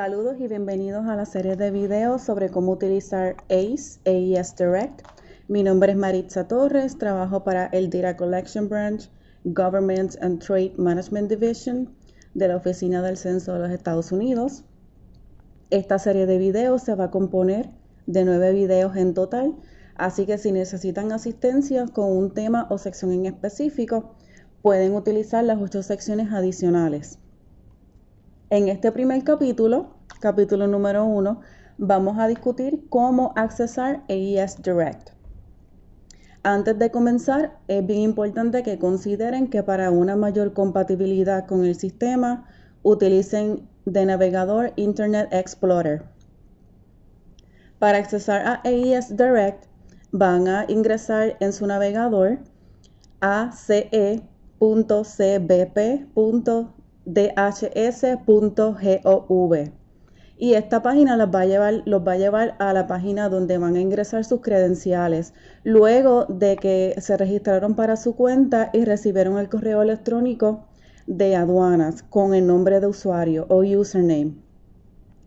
Saludos y bienvenidos a la serie de videos sobre cómo utilizar ACE, AES Direct. Mi nombre es Maritza Torres, trabajo para el Data Collection Branch, Government and Trade Management Division de la Oficina del Censo de los Estados Unidos. Esta serie de videos se va a componer de nueve videos en total, así que si necesitan asistencia con un tema o sección en específico, pueden utilizar las ocho secciones adicionales. En este primer capítulo, capítulo número uno, vamos a discutir cómo accesar AES Direct. Antes de comenzar, es bien importante que consideren que para una mayor compatibilidad con el sistema, utilicen de navegador Internet Explorer. Para accesar a AES Direct, van a ingresar en su navegador a dhs.gov. Y esta página va a llevar, los va a llevar a la página donde van a ingresar sus credenciales. Luego de que se registraron para su cuenta y recibieron el correo electrónico de aduanas con el nombre de usuario o username.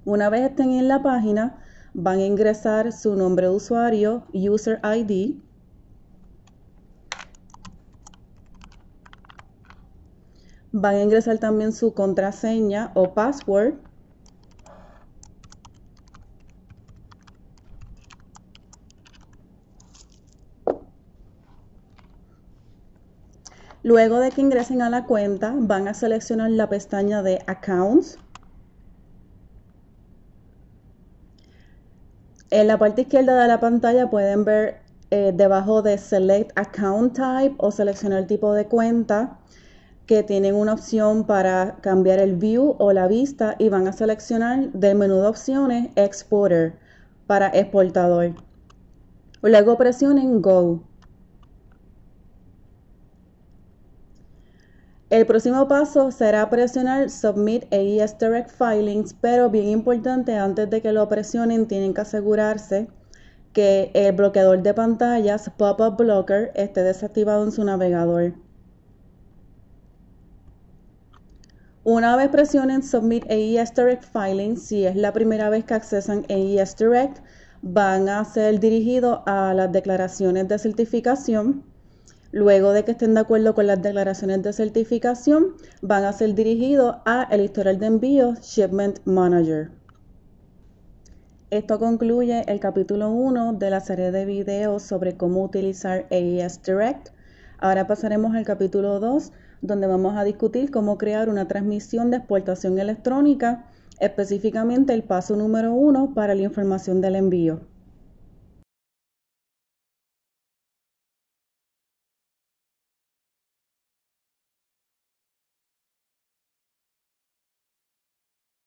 Una vez estén en la página, van a ingresar su nombre de usuario, user ID, van a ingresar también su contraseña o password. Luego de que ingresen a la cuenta, van a seleccionar la pestaña de Accounts. En la parte izquierda de la pantalla pueden ver eh, debajo de Select Account Type o seleccionar tipo de cuenta que tienen una opción para cambiar el view o la vista y van a seleccionar del menú de opciones Exporter para exportador. Luego presionen Go. El próximo paso será presionar Submit AES Direct Filings, pero bien importante, antes de que lo presionen tienen que asegurarse que el bloqueador de pantallas, Pop-up Blocker, esté desactivado en su navegador. Una vez presionen Submit AES Direct Filing, si es la primera vez que accesan AES Direct, van a ser dirigidos a las declaraciones de certificación. Luego de que estén de acuerdo con las declaraciones de certificación, van a ser dirigidos a el historial de envío Shipment Manager. Esto concluye el capítulo 1 de la serie de videos sobre cómo utilizar AES Direct. Ahora pasaremos al capítulo 2 donde vamos a discutir cómo crear una transmisión de exportación electrónica, específicamente el paso número uno para la información del envío.